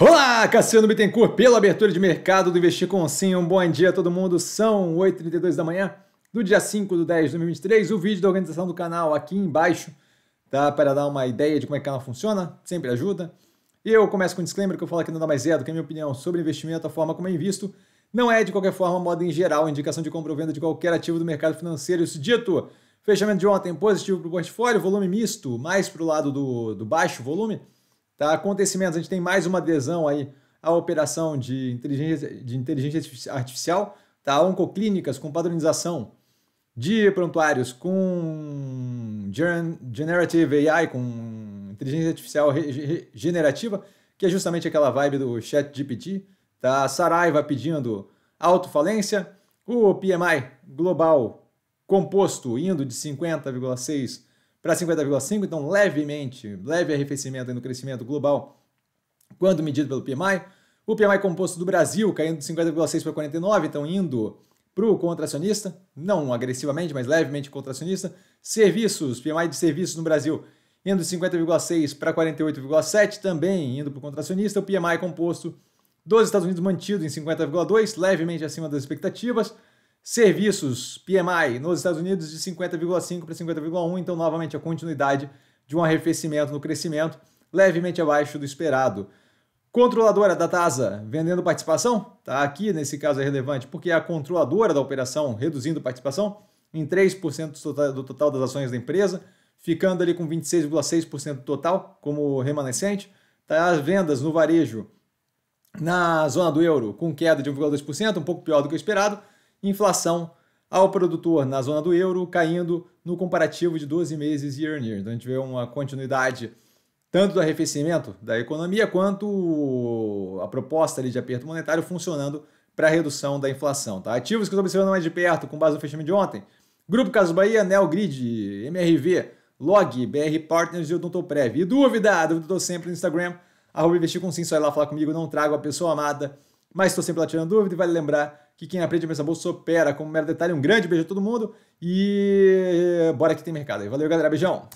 Olá, Cassiano Bittencourt, pela abertura de mercado do Investir com Sim. Um bom dia a todo mundo. São 8h32 da manhã do dia 5 do 10 de 2023. O vídeo da organização do canal aqui embaixo, tá? Para dar uma ideia de como é que o canal funciona, sempre ajuda. Eu começo com um disclaimer que eu falo que nada mais é do que a minha opinião sobre investimento, a forma como eu é invisto. Não é, de qualquer forma, modo em geral, indicação de compra ou venda de qualquer ativo do mercado financeiro. Isso dito, fechamento de ontem positivo para o portfólio, volume misto, mais para o lado do, do baixo volume. Tá? Acontecimentos, a gente tem mais uma adesão aí à operação de inteligência, de inteligência artificial, tá? oncoclínicas com padronização de prontuários com Generative AI, com inteligência artificial generativa, que é justamente aquela vibe do chat GPT, tá? Saraiva pedindo autofalência, o PMI global composto indo de 50,6 para 50,5, então levemente, leve arrefecimento no crescimento global quando medido pelo PMI. O PMI composto do Brasil caindo de 50,6 para 49, então indo para o contracionista, não agressivamente, mas levemente contracionista. Serviços, PMI de serviços no Brasil indo de 50,6 para 48,7, também indo para o contracionista. O PMI composto dos Estados Unidos mantido em 50,2, levemente acima das expectativas. Serviços, PMI, nos Estados Unidos de 50,5 para 50,1, então novamente a continuidade de um arrefecimento no crescimento, levemente abaixo do esperado. Controladora da TASA vendendo participação, tá aqui nesse caso é relevante, porque é a controladora da operação reduzindo participação em 3% tota-, do total das ações da empresa, ficando ali com 26,6% do total como remanescente. Tá, as vendas no varejo na zona do euro com queda de 1,2%, um pouco pior do que o esperado, Inflação ao produtor na zona do euro caindo no comparativo de 12 meses year on year. Então a gente vê uma continuidade tanto do arrefecimento da economia quanto a proposta ali de aperto monetário funcionando para redução da inflação. Tá? Ativos que estou observando mais de perto com base no fechamento de ontem. Grupo Casas Bahia, Neogrid, MRV, Log, BR Partners e Odontoprev. E dúvida? Dúvida estou sempre no Instagram, arroba investir com sim, só ir lá falar comigo, não trago a pessoa amada mas estou sempre lá tirando dúvida e vale lembrar que quem aprende a pensar bolsa opera. Como um mero detalhe, um grande beijo a todo mundo e eh, bora que tem mercado aí. Valeu, galera. Beijão!